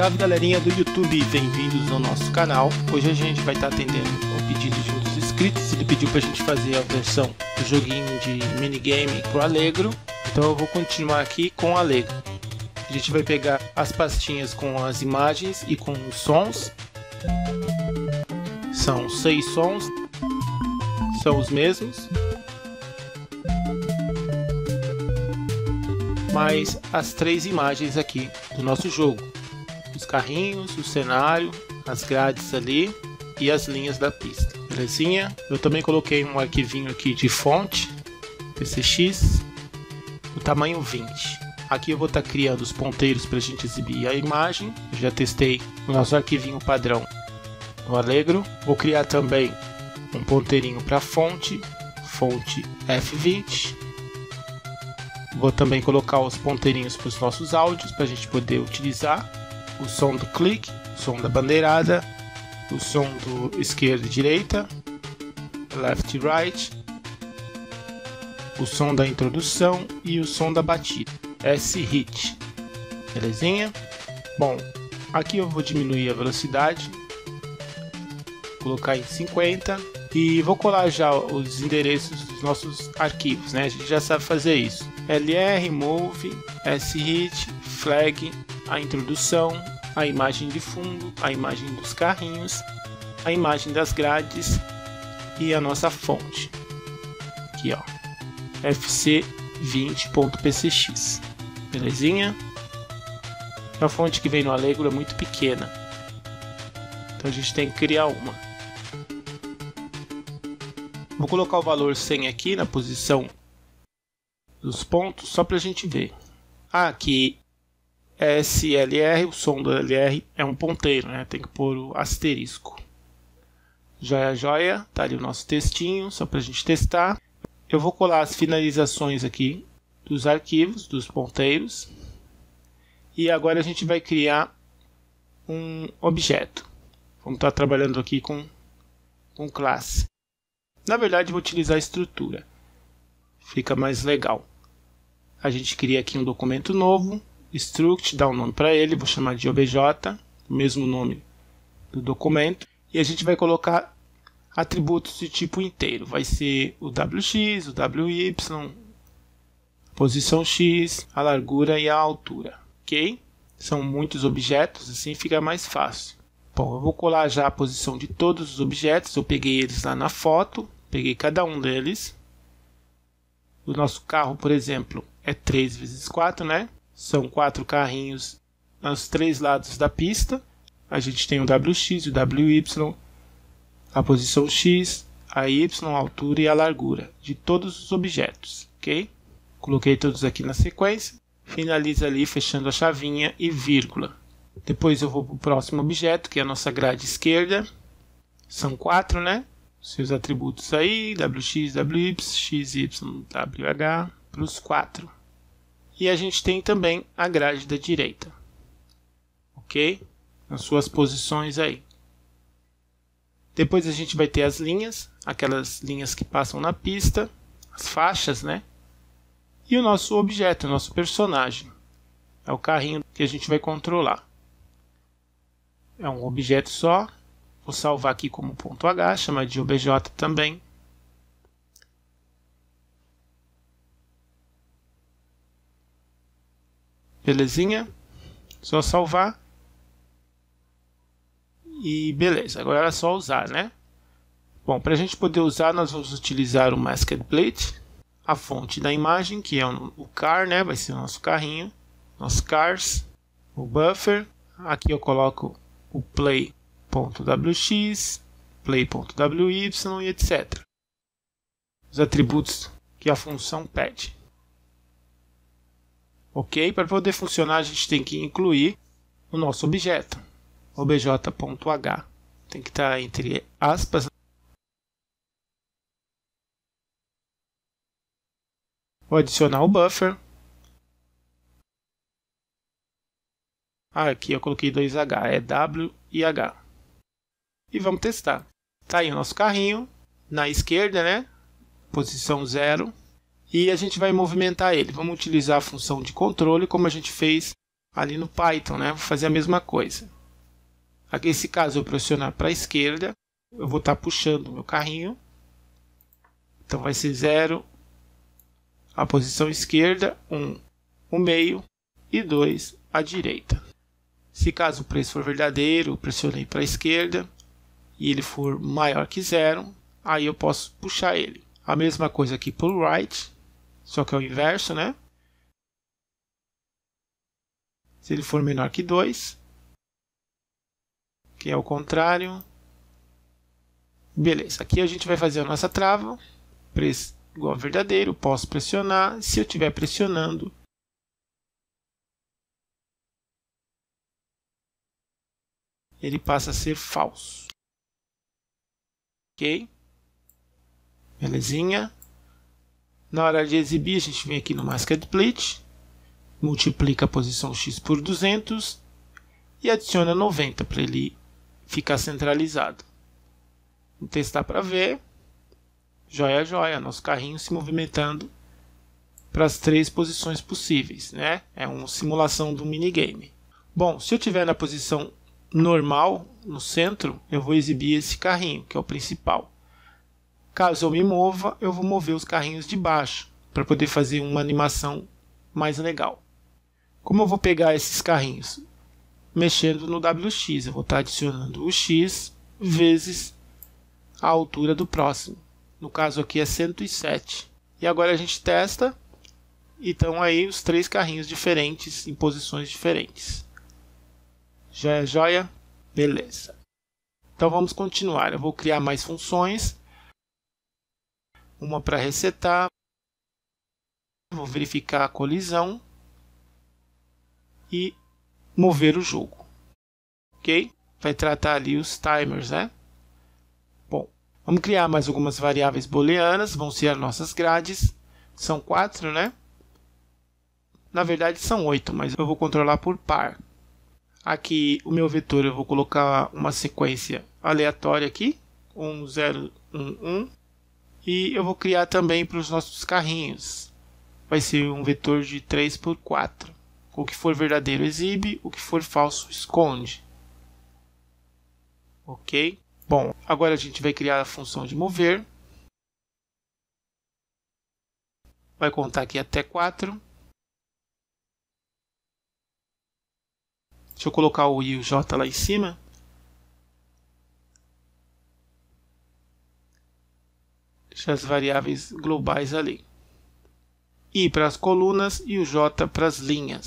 Salve galerinha do YouTube, bem-vindos ao nosso canal. Hoje a gente vai estar atendendo ao pedido de um dos inscritos. Ele pediu para a gente fazer a versão do joguinho de minigame pro Allegro. Então eu vou continuar aqui com o Allegro. A gente vai pegar as pastinhas com as imagens e com os sons. São seis sons, são os mesmos. Mais as três imagens aqui do nosso jogo os carrinhos, o cenário, as grades ali e as linhas da pista, belezinha? Eu também coloquei um arquivinho aqui de fonte, PCX, o tamanho 20. Aqui eu vou estar tá criando os ponteiros para a gente exibir a imagem. Eu já testei o nosso arquivinho padrão no Allegro. Vou criar também um ponteirinho para fonte, fonte F20. Vou também colocar os ponteirinhos para os nossos áudios para a gente poder utilizar o som do clique, o som da bandeirada, o som do esquerda e direita, left e right, o som da introdução e o som da batida, s hit. Belezinha? Bom, aqui eu vou diminuir a velocidade, colocar em 50 e vou colar já os endereços dos nossos arquivos, né? A gente já sabe fazer isso. LR, move, s hit, flag, a introdução, a imagem de fundo, a imagem dos carrinhos, a imagem das grades e a nossa fonte. Aqui ó, fc20.pcx. Belezinha? É a fonte que vem no Allegro é muito pequena. Então a gente tem que criar uma. Vou colocar o valor 100 aqui na posição dos pontos só para a gente ver. Ah, aqui. SLR, o som do LR é um ponteiro, né? Tem que pôr o asterisco. Joia, joia, tá ali o nosso textinho, só para a gente testar. Eu vou colar as finalizações aqui dos arquivos, dos ponteiros. E agora a gente vai criar um objeto. Vamos estar tá trabalhando aqui com, com classe. Na verdade, vou utilizar a estrutura. Fica mais legal. A gente cria aqui um documento novo struct, dá um nome para ele, vou chamar de obj, mesmo nome do documento, e a gente vai colocar atributos de tipo inteiro, vai ser o wx, o wy, posição x, a largura e a altura, ok? São muitos objetos, assim fica mais fácil. Bom, eu vou colar já a posição de todos os objetos, eu peguei eles lá na foto, peguei cada um deles. O nosso carro, por exemplo, é 3 vezes 4, né? São quatro carrinhos aos três lados da pista. A gente tem o WX, o WY, a posição X, a Y, a altura e a largura de todos os objetos, ok? Coloquei todos aqui na sequência. Finaliza ali fechando a chavinha e vírgula. Depois eu vou para o próximo objeto, que é a nossa grade esquerda. São quatro, né? Seus atributos aí, WX, WY, XY, WH, para os quatro. E a gente tem também a grade da direita. Ok? Nas suas posições aí. Depois a gente vai ter as linhas, aquelas linhas que passam na pista, as faixas, né? E o nosso objeto, o nosso personagem. É o carrinho que a gente vai controlar. É um objeto só. Vou salvar aqui como ponto H, chama de OBJ também. Belezinha? Só salvar. E beleza, agora é só usar, né? Bom, para a gente poder usar, nós vamos utilizar o Masked Plate, a fonte da imagem, que é o car, né? Vai ser o nosso carrinho, nosso cars, o buffer. Aqui eu coloco o play.wx, play.wy e etc. Os atributos que a função pede ok? Para poder funcionar, a gente tem que incluir o nosso objeto, obj.h. Tem que estar tá entre aspas. Vou adicionar o buffer. Ah, aqui eu coloquei dois h é W e H. E vamos testar. Tá aí o nosso carrinho, na esquerda, né? Posição 0, e a gente vai movimentar ele. Vamos utilizar a função de controle como a gente fez ali no Python, né? Vou fazer a mesma coisa. Aqui nesse caso eu pressionar para a esquerda, eu vou estar tá puxando o meu carrinho. Então vai ser 0, a posição esquerda, 1, um, o meio e 2, a direita. Se caso o preço for verdadeiro, eu pressionei para a esquerda e ele for maior que zero, aí eu posso puxar ele. A mesma coisa aqui para o right, só que é o inverso, né? Se ele for menor que 2, que é o contrário. Beleza, aqui a gente vai fazer a nossa trava, press igual verdadeiro, posso pressionar, se eu estiver pressionando, ele passa a ser falso. Ok? Belezinha? Na hora de exibir, a gente vem aqui no masked Masquerade multiplica a posição X por 200 e adiciona 90 para ele ficar centralizado. Vou testar para ver. Joia, joia, nosso carrinho se movimentando para as três posições possíveis, né? É uma simulação do minigame. Bom, se eu tiver na posição normal, no centro, eu vou exibir esse carrinho, que é o principal. Caso eu me mova, eu vou mover os carrinhos de baixo para poder fazer uma animação mais legal. Como eu vou pegar esses carrinhos? Mexendo no WX, eu vou estar tá adicionando o X vezes a altura do próximo. No caso aqui é 107. E agora a gente testa. então aí os três carrinhos diferentes, em posições diferentes. Joia, joia? Beleza. Então vamos continuar. Eu vou criar mais funções uma para resetar, vou verificar a colisão e mover o jogo. Ok? Vai tratar ali os timers, né? Bom, vamos criar mais algumas variáveis booleanas, vão ser as nossas grades. São quatro, né? Na verdade são oito, mas eu vou controlar por par. Aqui o meu vetor eu vou colocar uma sequência aleatória aqui. 1, 0, 1, 1, e eu vou criar também para os nossos carrinhos. Vai ser um vetor de 3 por 4. O que for verdadeiro exibe, o que for falso esconde. Ok? Bom, agora a gente vai criar a função de mover. Vai contar aqui até 4. Deixa eu colocar o i e o j lá em cima. as variáveis globais ali. I para as colunas e o J para as linhas.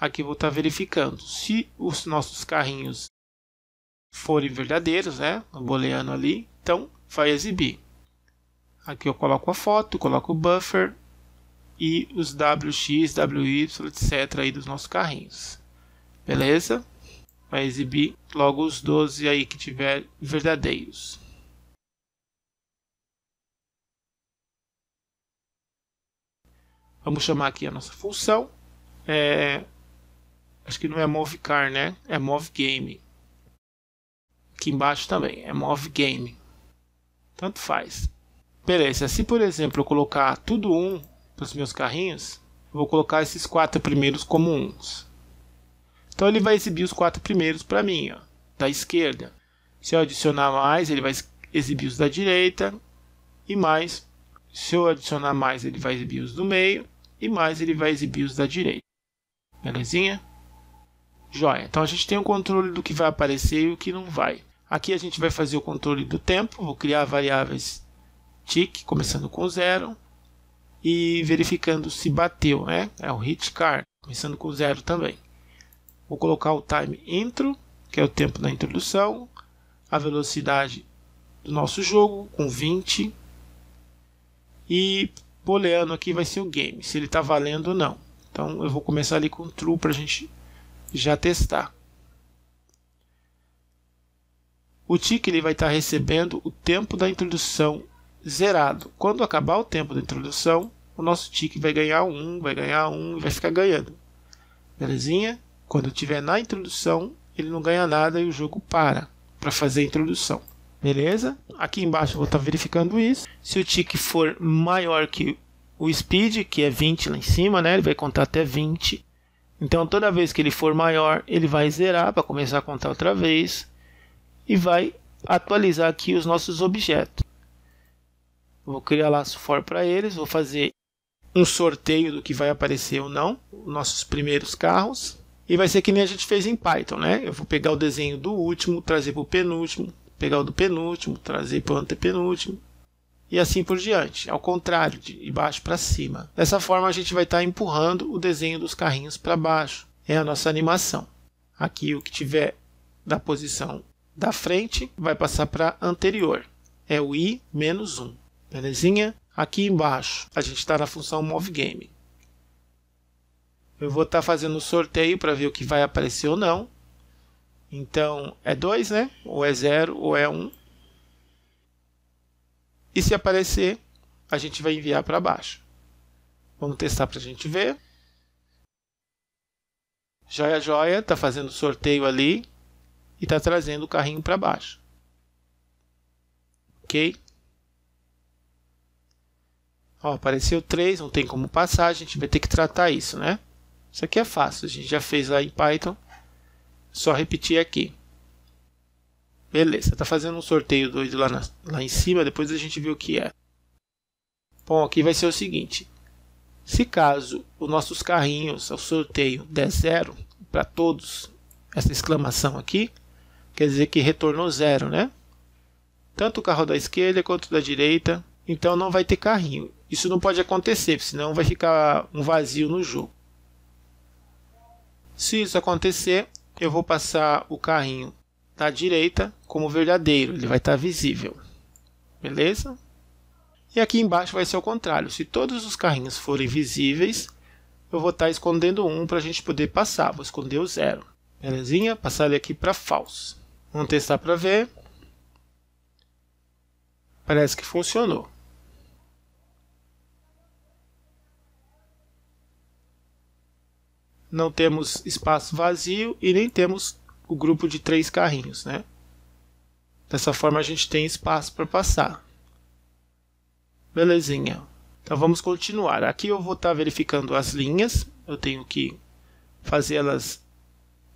Aqui vou estar tá verificando se os nossos carrinhos forem verdadeiros, né, no booleano ali, então vai exibir. Aqui eu coloco a foto, coloco o buffer e os WX, WY, etc. aí dos nossos carrinhos. Beleza? Vai exibir logo os 12 aí que tiver verdadeiros. Vamos chamar aqui a nossa função. É, acho que não é moveCar, né? É moveGame. Aqui embaixo também é moveGame. Tanto faz. Beleza, se por exemplo eu colocar tudo 1 um para os meus carrinhos, vou colocar esses quatro primeiros como uns. Então ele vai exibir os quatro primeiros para mim, ó, da esquerda. Se eu adicionar mais, ele vai exibir os da direita e mais se eu adicionar mais, ele vai exibir os do meio. E mais, ele vai exibir os da direita. Belezinha? Joia. Então a gente tem o controle do que vai aparecer e o que não vai. Aqui a gente vai fazer o controle do tempo. Vou criar variáveis tick, começando com zero. E verificando se bateu, né? É o hit car, começando com zero também. Vou colocar o time intro, que é o tempo da introdução. A velocidade do nosso jogo, com 20 e booleano aqui vai ser o game, se ele está valendo ou não. Então eu vou começar ali com true para a gente já testar. O tick ele vai estar tá recebendo o tempo da introdução zerado. Quando acabar o tempo da introdução, o nosso tick vai ganhar 1, um, vai ganhar 1 um, e vai ficar ganhando. Belezinha? Quando estiver na introdução, ele não ganha nada e o jogo para para fazer a introdução. Beleza? Aqui embaixo eu vou estar tá verificando isso. Se o tick for maior que o speed, que é 20 lá em cima, né? Ele vai contar até 20. Então toda vez que ele for maior, ele vai zerar para começar a contar outra vez e vai atualizar aqui os nossos objetos. Vou criar laço for para eles, vou fazer um sorteio do que vai aparecer ou não, nossos primeiros carros. E vai ser que nem a gente fez em Python, né? Eu vou pegar o desenho do último, trazer para o penúltimo, pegar o do penúltimo, trazer para o antepenúltimo e assim por diante, ao contrário, de baixo para cima. Dessa forma a gente vai estar tá empurrando o desenho dos carrinhos para baixo. É a nossa animação. Aqui o que tiver da posição da frente vai passar para anterior. É o i menos 1. Belezinha? Aqui embaixo a gente está na função move game. Eu vou estar tá fazendo o sorteio para ver o que vai aparecer ou não. Então é 2, né? Ou é 0 ou é 1. Um. E se aparecer, a gente vai enviar para baixo. Vamos testar para a gente ver. Joia Joia está fazendo sorteio ali e está trazendo o carrinho para baixo. Ok? Ó, apareceu 3, não tem como passar, a gente vai ter que tratar isso, né? Isso aqui é fácil, a gente já fez lá em Python. Só repetir aqui. Beleza, tá fazendo um sorteio doido lá, na, lá em cima, depois a gente vê o que é. Bom, aqui vai ser o seguinte. Se caso os nossos carrinhos ao sorteio der zero para todos, essa exclamação aqui, quer dizer que retornou zero, né? Tanto o carro da esquerda quanto da direita, então não vai ter carrinho. Isso não pode acontecer, senão vai ficar um vazio no jogo. Se isso acontecer, eu vou passar o carrinho da direita como verdadeiro, ele vai estar tá visível. Beleza? E aqui embaixo vai ser o contrário. Se todos os carrinhos forem visíveis, eu vou estar tá escondendo um para a gente poder passar. Vou esconder o zero. Belezinha? Passar ele aqui para falso. Vamos testar para ver. Parece que funcionou. não temos espaço vazio e nem temos o grupo de três carrinhos, né? Dessa forma a gente tem espaço para passar. Belezinha. Então vamos continuar. Aqui eu vou estar tá verificando as linhas. Eu tenho que fazê-las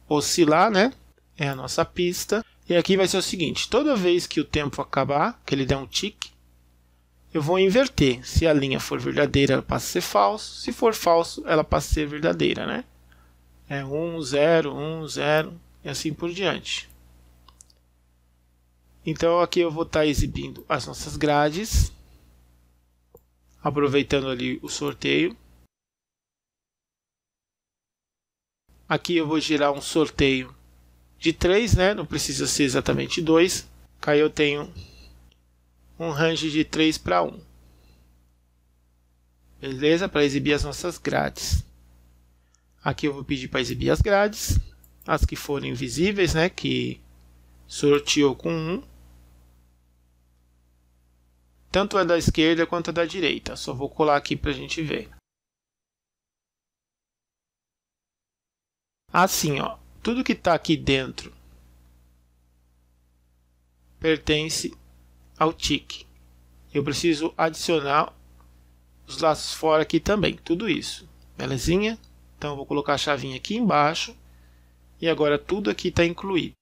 oscilar, né? É a nossa pista. E aqui vai ser o seguinte: toda vez que o tempo acabar, que ele der um tique, eu vou inverter. Se a linha for verdadeira, ela passa a ser falso. Se for falso, ela passa a ser verdadeira, né? é 1, 0, 1, 0 e assim por diante. Então aqui eu vou estar tá exibindo as nossas grades, aproveitando ali o sorteio. Aqui eu vou gerar um sorteio de 3, né? não precisa ser exatamente 2. Cá eu tenho um range de 3 para 1. Beleza? Para exibir as nossas grades. Aqui eu vou pedir para exibir as grades, as que forem visíveis, né, que sorteou com 1. Um. Tanto a da esquerda quanto a da direita. Só vou colar aqui para a gente ver. Assim, ó, tudo que está aqui dentro pertence ao tique. Eu preciso adicionar os laços fora aqui também, tudo isso. Belezinha? Então vou colocar a chavinha aqui embaixo e agora tudo aqui está incluído.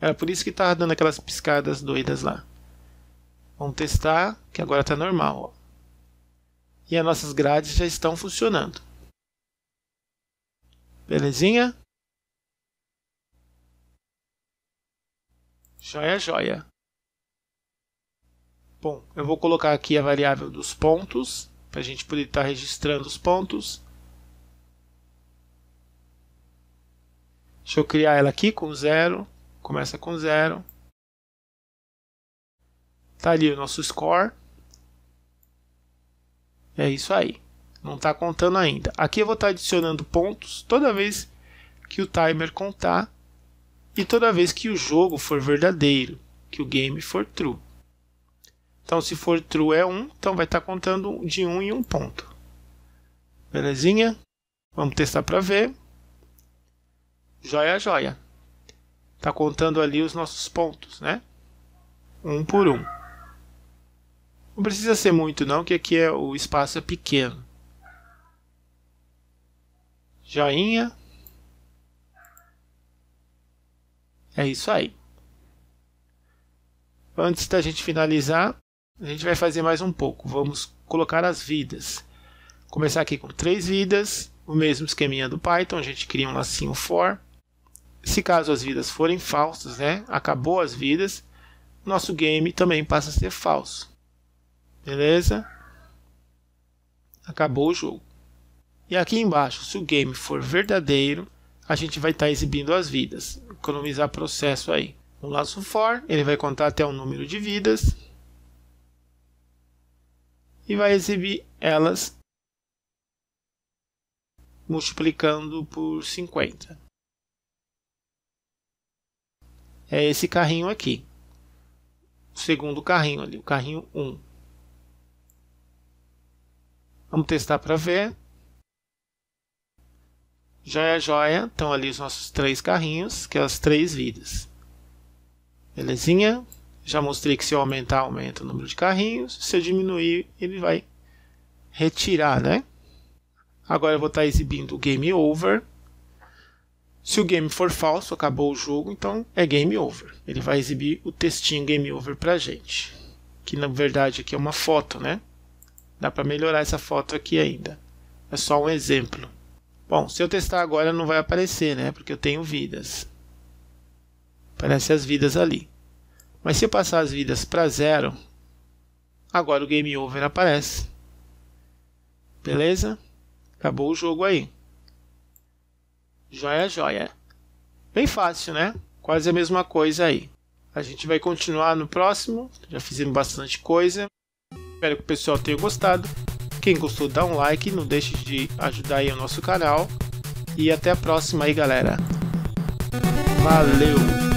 Era por isso que estava dando aquelas piscadas doidas lá. Vamos testar, que agora está normal. Ó. E as nossas grades já estão funcionando. Belezinha? Joia, joia. Bom, eu vou colocar aqui a variável dos pontos, para a gente poder estar tá registrando os pontos. Deixa eu criar ela aqui com zero. Começa com zero. Tá ali o nosso score. É isso aí. Não está contando ainda. Aqui eu vou estar tá adicionando pontos toda vez que o timer contar e toda vez que o jogo for verdadeiro, que o game for true. Então, se for true é 1, então vai estar tá contando de 1 em 1 ponto. Belezinha? Vamos testar para ver joia, joia. Tá contando ali os nossos pontos, né? Um por um. Não precisa ser muito não, que aqui é o espaço é pequeno. Joinha. É isso aí. Antes da gente finalizar, a gente vai fazer mais um pouco. Vamos colocar as vidas. Começar aqui com três vidas, o mesmo esqueminha do Python, a gente cria um lacinho for se caso as vidas forem falsas, né? Acabou as vidas, nosso game também passa a ser falso. Beleza? Acabou o jogo. E aqui embaixo, se o game for verdadeiro, a gente vai estar tá exibindo as vidas. Economizar processo aí. O laço for, ele vai contar até o número de vidas. E vai exibir elas multiplicando por 50 é esse carrinho aqui. O segundo carrinho ali, o carrinho 1. Vamos testar para ver. Joia, é joia. Estão ali os nossos três carrinhos, que é as três vidas. Belezinha? Já mostrei que se eu aumentar, aumenta o número de carrinhos. Se eu diminuir, ele vai retirar, né? Agora eu vou estar tá exibindo o Game Over. Se o game for falso, acabou o jogo, então é game over. Ele vai exibir o textinho game over pra gente. Que na verdade aqui é uma foto, né? Dá para melhorar essa foto aqui ainda. É só um exemplo. Bom, se eu testar agora não vai aparecer, né? Porque eu tenho vidas. Aparece as vidas ali. Mas se eu passar as vidas para zero, agora o game over aparece. Beleza? Acabou o jogo aí. Joia, joia. Bem fácil, né? Quase a mesma coisa aí. A gente vai continuar no próximo. Já fizemos bastante coisa. Espero que o pessoal tenha gostado. Quem gostou, dá um like. Não deixe de ajudar aí o nosso canal. E até a próxima aí, galera. Valeu!